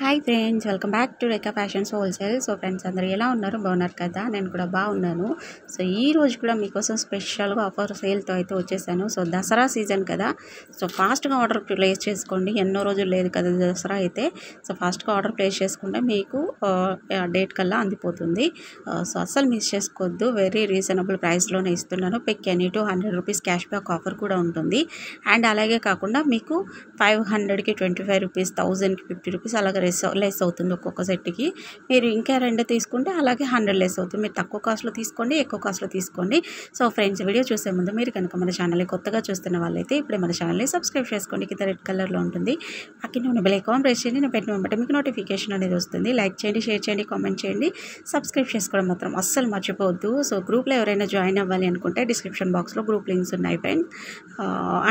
hi friends welcome back to Rekha fashions wholesale so friends అందరూ ఎలా ఉన్నారు బాగున్నారు కదా నేను కూడా బాగున్నాను సో ఈ రోజు కూడా మీకోసం స్పెషల్గా ఆఫర్ సేల్తో అయితే వచ్చేసాను సో దసరా సీజన్ కదా సో ఫాస్ట్గా ఆర్డర్ ప్లేస్ చేసుకోండి ఎన్నో రోజులు లేదు కదా దసరా అయితే సో ఫాస్ట్గా ఆర్డర్ ప్లేస్ చేసుకుంటే మీకు డేట్ కల్లా అందిపోతుంది సో అస్సలు మిస్ చేసుకోవద్దు వెరీ రీజనబుల్ ప్రైస్లోనే ఇస్తున్నాను pick any two hundred rupees cash back offer కూడా ఉంటుంది అండ్ అలాగే కాకుండా మీకు ఫైవ్ హండ్రెడ్కి ట్వంటీ ఫైవ్ రూపీస్ థౌజండ్కి ఫిఫ్టీ రూపీస్ అలాగే లెస్ లెస్ అవుతుంది ఒక్కొక్క సెట్కి మీరు ఇంకా రెండు తీసుకుంటే అలాగే హండ్రెడ్ లెస్ అవుతుంది మీరు తక్కువ కాస్ట్లో తీసుకోండి ఎక్కువ కాస్ట్లో తీసుకోండి సో ఫ్రెండ్స్ వీడియో చూసే ముందు మీరు కనుక మన ఛానల్ కొత్తగా చూస్తున్న వాళ్ళైతే ఇప్పుడే మన ఛానల్ని సబ్స్క్రైబ్ చేసుకోండి కింద రెడ్ కలర్లో ఉంటుంది అక్కడ నేను బెల్ ఐకాన్ ప్రెస్ చేయండి నేను పెట్టిన బట్టి మీకు నోటిఫికేషన్ అనేది వస్తుంది లైక్ చేయండి షేర్ చేయండి కామెంట్ చేయండి సబ్స్క్రైబ్ చేసుకోవడం మాత్రం అస్సలు మర్చిపోవద్దు సో గ్రూప్లో ఎవరైనా జాయిన్ అవ్వాలి అనుకుంటే డిస్క్రిప్షన్ బాక్స్లో గ్రూప్ లింక్స్ ఉన్నాయి friend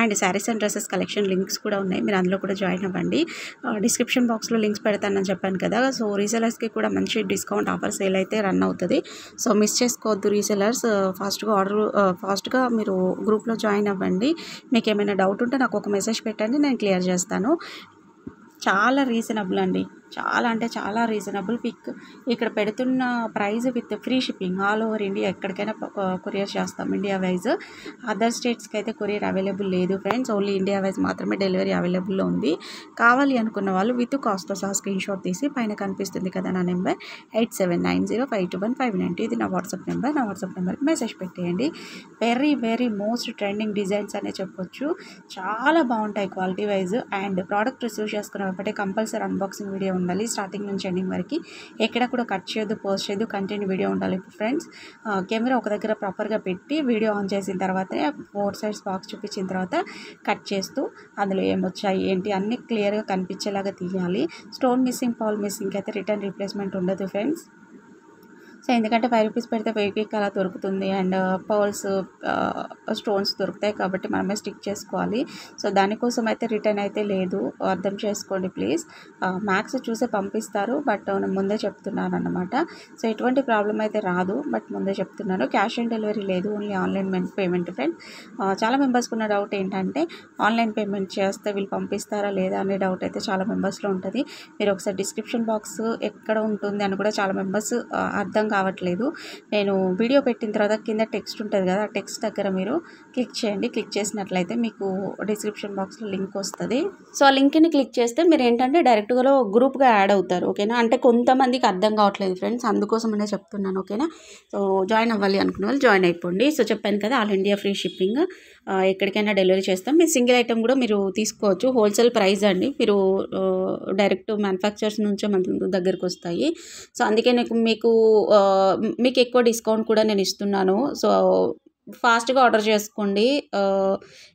and saris and dresses collection links కూడా ఉన్నాయి మీరు అందులో కూడా జాయిన్ అవ్వండి డిస్క్రిప్షన్ బాక్స్లో లింక్స్ పెడతానని చెప్పాను కదా సో రీసెలర్స్కి కూడా మంచి డిస్కౌంట్ ఆఫర్ సేల్ అయితే రన్ అవుతుంది సో మిస్ చేసుకోవద్దు రీసెలర్స్ ఫాస్ట్గా ఆర్డర్ ఫాస్ట్గా మీరు గ్రూప్లో జాయిన్ అవ్వండి మీకు ఏమైనా డౌట్ ఉంటే నాకు ఒక మెసేజ్ పెట్టండి నేను క్లియర్ చేస్తాను చాలా రీజనబుల్ అండి చాలా అంటే చాలా రీజనబుల్ పిక్ ఇక్కడ పెడుతున్న price with free shipping all over India ఎక్కడికైనా కొరియర్ చేస్తాం ఇండియా వైజ్ అదర్ స్టేట్స్కి అయితే కొరియర్ అవైలబుల్ లేదు ఫ్రెండ్స్ ఓన్లీ ఇండియా వైజ్ మాత్రమే డెలివరీ అవైలబుల్లో ఉంది కావాలి అనుకున్న వాళ్ళు విత్ కాస్ట్తో సహా స్క్రీన్ షాట్ తీసి పైన కనిపిస్తుంది కదా నా number eight seven nine zero five two one five ninety ఇది నా వాట్సాప్ నెంబర్ నా వాట్సాప్ నెంబర్కి మెసేజ్ పెట్టేయండి very very most trending designs అనే చెప్పొచ్చు చాలా బాగుంటాయి quality wise and product receive చేసుకున్న ఒకటే కంపల్సరీ అన్బాక్సింగ్ వీడియో ఉండాలి స్టార్టింగ్ నుంచి ఎండింగ్ వరకు ఎక్కడ కూడా కట్ చేయొద్దు పోస్ట్ చేయొద్దు కంటెంట్ వీడియో ఉండాలి ఫ్రెండ్స్ కెమెరా ఒక దగ్గర ప్రాపర్గా పెట్టి వీడియో ఆన్ చేసిన తర్వాతనే ఫోర్ సైడ్స్ బాక్స్ చూపించిన తర్వాత కట్ చేస్తూ అందులో ఏమొచ్చాయి ఏంటి అన్నీ క్లియర్గా కనిపించేలాగా తీయాలి స్టోన్ మిస్సింగ్ పాల్ మిస్సింగ్ అయితే రిటర్న్ రీప్లేస్మెంట్ ఉండదు ఫ్రెండ్స్ సో ఎందుకంటే ఫైవ్ రూపీస్ పెడితే ఫెవిక్విక్ అలా దొరుకుతుంది and pearls uh, stones uh, దొరుకుతాయి కాబట్టి మనమే స్టిక్ చేసుకోవాలి సో దానికోసం అయితే రిటర్న్ అయితే లేదు అర్థం చేసుకోండి ప్లీజ్ మ్యాథ్స్ uh, చూసే పంపిస్తారు బట్ ముందే చెప్తున్నాను అనమాట సో ఎటువంటి ప్రాబ్లం అయితే రాదు బట్ ముందే చెప్తున్నాను క్యాష్ ఆన్ డెలివరీ లేదు ఓన్లీ ఆన్లైన్ పేమెంట్ ఫ్రెండ్ చాలా మెంబర్స్కి ఉన్న డౌట్ ఏంటంటే ఆన్లైన్ పేమెంట్ చేస్తే వీళ్ళు పంపిస్తారా లేదా అనే డౌట్ అయితే చాలా మెంబర్స్లో ఉంటుంది మీరు ఒకసారి డిస్క్రిప్షన్ బాక్స్ ఎక్కడ ఉంటుంది అని కూడా చాలా మెంబర్స్ అర్థం కావట్లేదు నేను వీడియో పెట్టిన తర్వాత కింద టెక్స్ట్ ఉంటుంది కదా ఆ టెక్స్ట్ దగ్గర మీరు క్లిక్ చేయండి క్లిక్ చేసినట్లయితే మీకు డిస్క్రిప్షన్ బాక్స్లో లింక్ వస్తుంది సో ఆ లింక్ని క్లిక్ చేస్తే మీరు ఏంటంటే డైరెక్ట్గా గ్రూప్గా యాడ్ అవుతారు ఓకేనా అంటే కొంతమందికి అర్థం కావట్లేదు ఫ్రెండ్స్ అందుకోసమనే చెప్తున్నాను ఓకేనా సో జాయిన్ అవ్వాలి అనుకున్న వాళ్ళు జాయిన్ అయిపోండి సో చెప్పాను కదా ఆల్ ఇండియా ఫ్రీ షిప్పింగ్ ఎక్కడికైనా డెలివరీ చేస్తాం మీరు సింగిల్ ఐటమ్ కూడా మీరు తీసుకోవచ్చు హోల్సేల్ ప్రైస్ అండి మీరు డైరెక్ట్ మ్యానుఫ్యాక్చర్స్ నుంచే మన దగ్గరకు వస్తాయి సో అందుకే నాకు మీకు మీకు ఎక్కువ డిస్కౌంట్ కూడా నేను ఇస్తున్నాను సో ఫాస్ట్గా ఆర్డర్ చేసుకోండి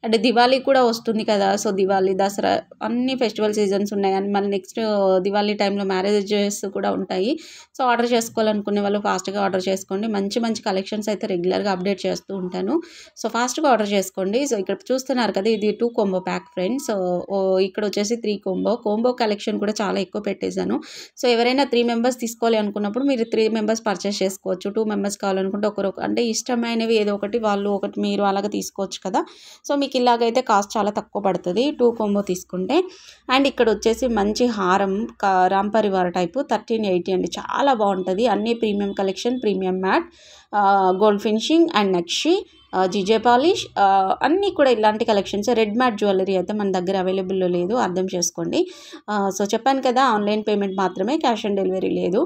అంటే దివాళీ కూడా వస్తుంది కదా సో దివాళీ దసరా అన్ని ఫెస్టివల్ సీజన్స్ ఉన్నాయి కానీ మళ్ళీ నెక్స్ట్ దివాళీ టైంలో మ్యారేజెస్ కూడా ఉంటాయి సో ఆర్డర్ చేసుకోవాలనుకునే వాళ్ళు ఫాస్ట్గా ఆర్డర్ చేసుకోండి మంచి మంచి కలెక్షన్స్ అయితే రెగ్యులర్గా అప్డేట్ చేస్తూ ఉంటాను సో ఫాస్ట్గా ఆర్డర్ చేసుకోండి సో ఇక్కడ చూస్తున్నారు కదా ఇది two combo pack friends so ఇక్కడ వచ్చేసి త్రీ కోంబో కోంబో కలెక్షన్ కూడా చాలా ఎక్కువ పెట్టేశాను సో ఎవరైనా త్రీ మెంబర్స్ తీసుకోవాలి అనుకున్నప్పుడు మీరు త్రీ మెంబర్స్ పర్చేస్ చేసుకోవచ్చు టూ మెంబర్స్ కావాలనుకుంటే ఒకరు అంటే ఇష్టమైనవి ఏదో ఒకటి వాళ్ళు ఒకటి మీరు అలాగే తీసుకోవచ్చు కదా సో మీకు ఇలాగైతే కాస్ట్ చాలా తక్కువ పడుతుంది టూ కొంబో తీసుకుంటే అండ్ ఇక్కడ వచ్చేసి మంచి హారం రాంపరి వార టైపు థర్టీన్ ఎయిటీ అండి చాలా బాగుంటుంది అన్నీ premium collection premium matte gold finishing and nakshi G J polish అన్నీ కూడా ఇలాంటి కలెక్షన్స్ రెడ్ మ్యాట్ జ్యువెలరీ అయితే మన దగ్గర అవైలబుల్లో లేదు అర్థం చేసుకోండి సో చెప్పాను కదా ఆన్లైన్ పేమెంట్ మాత్రమే క్యాష్ ఆన్ డెలివరీ లేదు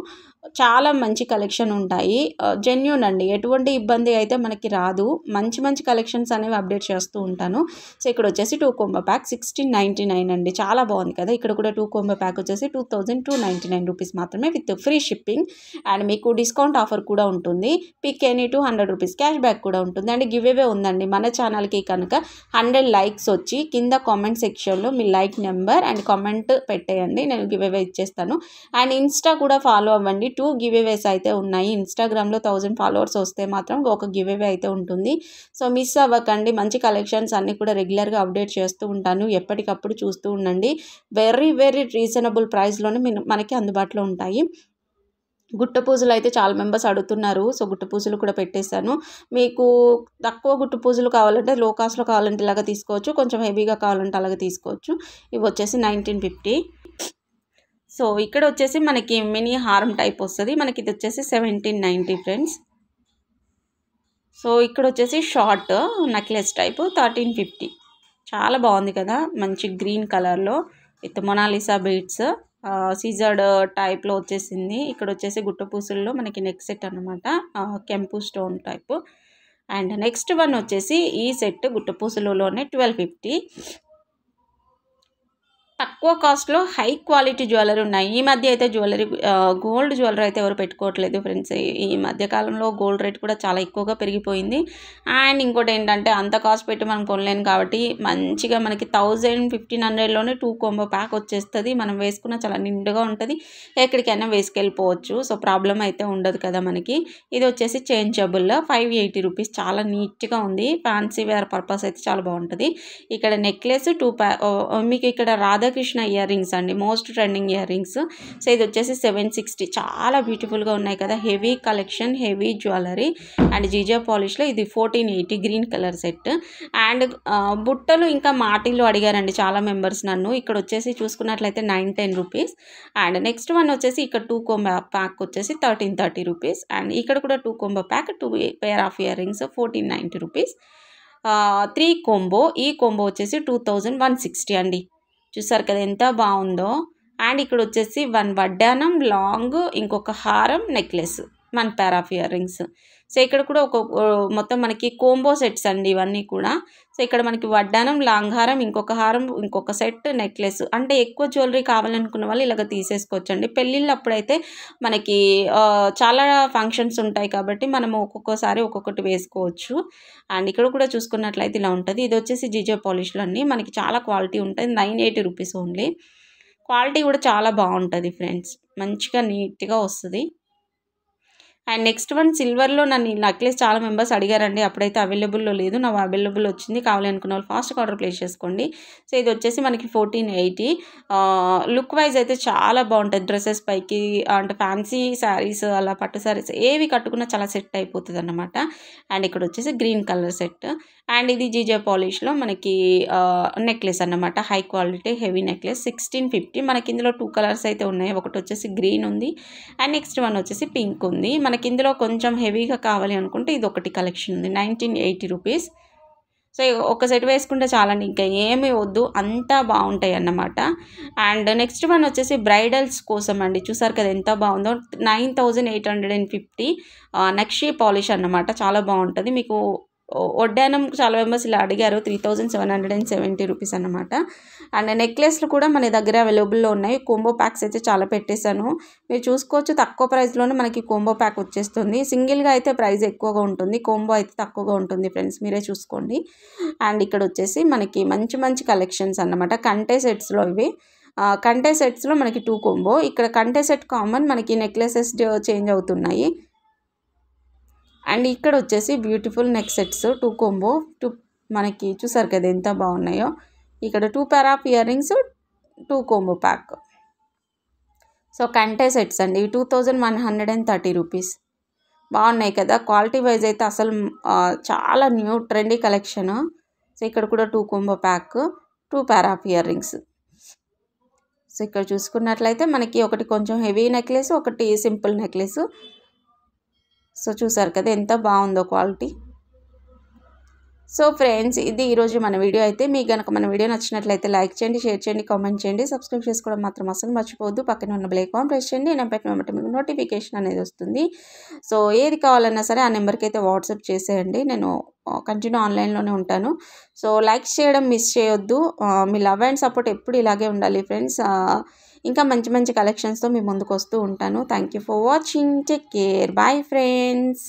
చాలా మంచి కలెక్షన్ ఉంటాయి జెన్యున్ అండి ఎటువంటి ఇబ్బంది అయితే మనకి రాదు మంచి మంచి కలెక్షన్స్ అనేవి అప్డేట్ చేస్తూ ఉంటాను సో ఇక్కడ వచ్చేసి two combo pack sixteen ninety nine అండి చాలా బాగుంది కదా ఇక్కడ కూడా టూ కొంబ ప్యాక్ వచ్చేసి two thousand two ninety nine rupees మాత్రమే విత్ ఫ్రీ షిప్పింగ్ అండ్ మీకు డిస్కౌంట్ ఆఫర్ కూడా ఉంటుంది pick any two hundred rupees cash back కూడా ఉంటుంది అండ్ గివ్వే ఉందండి మన ఛానల్కి కనుక హండ్రెడ్ లైక్స్ వచ్చి కింద కామెంట్ సెక్షన్లో మీ లైక్ నెంబర్ అండ్ కామెంట్ పెట్టేయండి నేను గివ్వే ఇచ్చేస్తాను అండ్ ఇన్స్టా కూడా ఫాలో అవ్వండి టూ గివ్వేస్ అయితే ఉన్నాయి ఇన్స్టాగ్రామ్లో థౌజండ్ ఫాలోవర్స్ వస్తే మాత్రం ఒక గివ్వే అయితే ఉంటుంది సో మిస్ అవ్వకండి మంచి కలెక్షన్స్ అన్నీ కూడా రెగ్యులర్గా అప్డేట్ చేస్తూ ఉంటాను ఎప్పటికప్పుడు చూస్తూ ఉండండి వెరీ వెరీ రీజనబుల్ ప్రైస్లోనే మనకి అందుబాటులో ఉంటాయి గుట్ట పూజలు అయితే చాలా మెంబర్స్ అడుగుతున్నారు సో గుట్ట పూజలు కూడా పెట్టేశాను మీకు తక్కువ గుట్ట పూజలు కావాలంటే లో కాస్ట్లో కావాలంటే ఇలాగ తీసుకోవచ్చు కొంచెం హెవీగా కావాలంటే అలాగ తీసుకోవచ్చు ఇవి వచ్చేసి నైన్టీన్ ఫిఫ్టీ సో ఇక్కడ వచ్చేసి మనకి మినీ హారం టైప్ వస్తుంది మనకి ఇది వచ్చేసి సెవెంటీన్ నైంటీ ఫ్రెండ్స్ సో ఇక్కడ వచ్చేసి short necklace type thirteen fifty చాలా బాగుంది కదా మంచి గ్రీన్ కలర్లో విత్ మొనాలిసా బీట్స్ సీజర్డ్ టైప్లో వచ్చేసింది ఇక్కడ వచ్చేసి గుట్ట పూసల్లో మనకి నెక్ సెట్ అనమాట కెంపు stone type and next one వచ్చేసి ఈ సెట్ గుట్ట ట్వెల్వ్ ఫిఫ్టీ తక్కువ కాస్ట్లో హై క్వాలిటీ జ్యువెలరీ ఉన్నాయి ఈ మధ్య అయితే జ్యువెలరీ గోల్డ్ జ్యువెలరీ అయితే ఎవరు పెట్టుకోవట్లేదు ఫ్రెండ్స్ ఈ మధ్య కాలంలో గోల్డ్ రేట్ కూడా చాలా ఎక్కువగా పెరిగిపోయింది అండ్ ఇంకోటి ఏంటంటే అంత కాస్ట్ పెట్టి మనం కొనలేను కాబట్టి మంచిగా మనకి థౌజండ్ ఫిఫ్టీన్ హండ్రెడ్లోనే టూ కొంబో ప్యాక్ వచ్చేస్తుంది మనం వేసుకున్న చాలా నిండుగా ఉంటుంది ఎక్కడికైనా వేసుకెళ్ళిపోవచ్చు సో ప్రాబ్లం అయితే ఉండదు కదా మనకి ఇది వచ్చేసి చేంజబుల్ ఫైవ్ ఎయిటీ రూపీస్ చాలా నీట్గా ఉంది ఫ్యాన్సీ వేర్ పర్పస్ అయితే చాలా బాగుంటుంది ఇక్కడ నెక్లెస్ టూ మీకు ఇక్కడ రాధ రాధాకృష్ణ ఇయర్ రింగ్స్ అండి most trending earrings so ఇది వచ్చేసి సెవెన్ సిక్స్టీ చాలా బ్యూటిఫుల్గా ఉన్నాయి కదా heavy collection heavy jewellery and G J పాలిష్లో ఇది fourteen eighty green colour set and బుట్టలు ఇంకా మాటిల్లు అడిగారండి చాలా మెంబర్స్ నన్ను ఇక్కడ వచ్చేసి చూసుకున్నట్లయితే nine ten rupees and next one వచ్చేసి ఇక్కడ టూ కొంబ ప్యాక్ వచ్చేసి థర్టీన్ థర్టీ రూపీస్ అండ్ ఇక్కడ కూడా two combo pack two pair of earrings fourteen ninety rupees three combo ఈ కొంబో వచ్చేసి టూ థౌజండ్ వన్ సిక్స్టీ అండి చూసారు కదా ఎంత బాగుందో అండ్ ఇక్కడ వచ్చేసి వన్ వడ్డానం లాంగ్ ఇంకొక హారం నెక్లెస్ మన pair of earrings so ఇక్కడ కూడా ఒక మొత్తం మనకి కోంబో సెట్స్ అండి ఇవన్నీ కూడా సో ఇక్కడ మనకి వడ్డానం లాంగ్ హారం ఇంకొక హారం ఇంకొక సెట్ నెక్లెస్ అంటే ఎక్కువ జ్యువెలరీ కావాలనుకున్న వాళ్ళు ఇలాగ తీసేసుకోవచ్చు అండి పెళ్ళిళ్ళప్పుడైతే మనకి చాలా ఫంక్షన్స్ ఉంటాయి కాబట్టి మనం ఒక్కొక్కసారి ఒక్కొక్కటి వేసుకోవచ్చు అండ్ ఇక్కడ కూడా చూసుకున్నట్లయితే ఇలా ఉంటుంది ఇది వచ్చేసి జీజే పాలిష్లో అండి మనకి చాలా క్వాలిటీ ఉంటుంది nine eighty rupees only quality కూడా చాలా బాగుంటుంది ఫ్రెండ్స్ మంచిగా నీట్గా వస్తుంది అండ్ నెక్స్ట్ వన్ సిల్వర్లో నన్ను ఈ నెక్లెస్ చాలా మెంబర్స్ అడిగారండి అప్పుడైతే అవైలబుల్లో లేదు నాకు అవైలబుల్ వచ్చింది కావాలి అనుకున్న వాళ్ళు ఫాస్ట్గా ఆర్డర్ ప్లేస్ చేసుకోండి సో ఇది వచ్చేసి మనకి ఫోర్టీన్ ఎయిటీ లుక్ వైజ్ అయితే చాలా బాగుంటుంది డ్రెస్సెస్ పైకి అంటే ఫ్యాన్సీ శారీస్ అలా పట్టు శారీస్ ఏవి కట్టుకున్నా చాలా సెట్ అయిపోతుంది అనమాట అండ్ ఇక్కడ వచ్చేసి గ్రీన్ కలర్ సెట్ అండ్ ఇది జీజే పాలిష్లో మనకి నెక్లెస్ అనమాట high quality heavy necklace sixteen fifty మనకి ఇందులో టూ కలర్స్ అయితే ఉన్నాయి ఒకటి వచ్చేసి గ్రీన్ ఉంది అండ్ నెక్స్ట్ వన్ వచ్చేసి పింక్ ఉంది మన మనకి ఇందులో కొంచెం హెవీగా కావాలి అనుకుంటే ఇది ఒకటి కలెక్షన్ ఉంది నైన్టీన్ ఎయిటీ రూపీస్ సో ఒక సెట్ వేసుకుంటే చాలండి ఇంకా ఏమీ వద్దు అంతా బాగుంటాయి అన్నమాట అండ్ నెక్స్ట్ వన్ వచ్చేసి బ్రైడల్స్ కోసం అండి చూసారు కదా ఎంత బాగుందో nine thousand eight hundred and fifty nakshi polish అన్నమాట చాలా బాగుంటుంది మీకు వడ్డానం చాలా మెంబర్స్ ఇలా అడిగారు three thousand seven hundred and seventy rupees అనమాట అండ్ నెక్లెస్లు కూడా మన దగ్గర అవైలబుల్లో ఉన్నాయి కోంబో ప్యాక్స్ అయితే చాలా పెట్టేశాను మీరు చూసుకోవచ్చు తక్కువ ప్రైస్లోనే మనకి కోంబో ప్యాక్ వచ్చేస్తుంది సింగిల్గా అయితే ప్రైస్ ఎక్కువగా ఉంటుంది కోంబో అయితే తక్కువగా ఉంటుంది ఫ్రెండ్స్ మీరే చూసుకోండి అండ్ ఇక్కడ వచ్చేసి మనకి మంచి మంచి కలెక్షన్స్ అనమాట కంటే సెట్స్లో ఇవి కంటే సెట్స్లో మనకి టూ కోంబో ఇక్కడ కంటే సెట్ కామన్ మనకి నెక్లెసెస్ చేంజ్ అవుతున్నాయి అండ్ ఇక్కడ వచ్చేసి beautiful neck sets two combo two మనకి చూసారు కదా ఎంత బాగున్నాయో ఇక్కడ two pair of earrings two combo pack so కంటే సెట్స్ అండి ఇవి two thousand one hundred and thirty rupees బాగున్నాయి కదా క్వాలిటీ వైజ్ అయితే అసలు చాలా న్యూ ట్రెండీ కలెక్షన్ సో ఇక్కడ కూడా two combo pack two pair of earrings so ఇక్కడ చూసుకున్నట్లయితే మనకి ఒకటి కొంచెం హెవీ నెక్లెస్ ఒకటి సింపుల్ నెక్లెస్ సో చూసారు కదా ఎంత బాగుందో క్వాలిటీ సో ఫ్రెండ్స్ ఇది ఈరోజు మన వీడియో అయితే మీకు కనుక మన వీడియో నచ్చినట్లయితే లైక్ చేయండి షేర్ చేయండి కామెంట్ చేయండి సబ్స్క్రైబ్ చేసుకోవడం మాత్రం అసలు మర్చిపోవద్దు పక్కన ఉన్న ఆన్ ప్రెస్ చేయండి నేను పెట్టిన మీకు నోటిఫికేషన్ అనేది వస్తుంది సో ఏది కావాలన్నా సరే ఆ నెంబర్కి అయితే వాట్సాప్ చేసేయండి నేను కంటిన్యూ ఆన్లైన్లోనే ఉంటాను సో లైక్ చేయడం మిస్ చేయొద్దు మీ లవ్ అండ్ సపోర్ట్ ఎప్పుడు ఇలాగే ఉండాలి ఫ్రెండ్స్ ఇంకా మంచి మంచి కలెక్షన్స్తో మీ ముందుకు వస్తూ ఉంటాను thank you for watching take care bye friends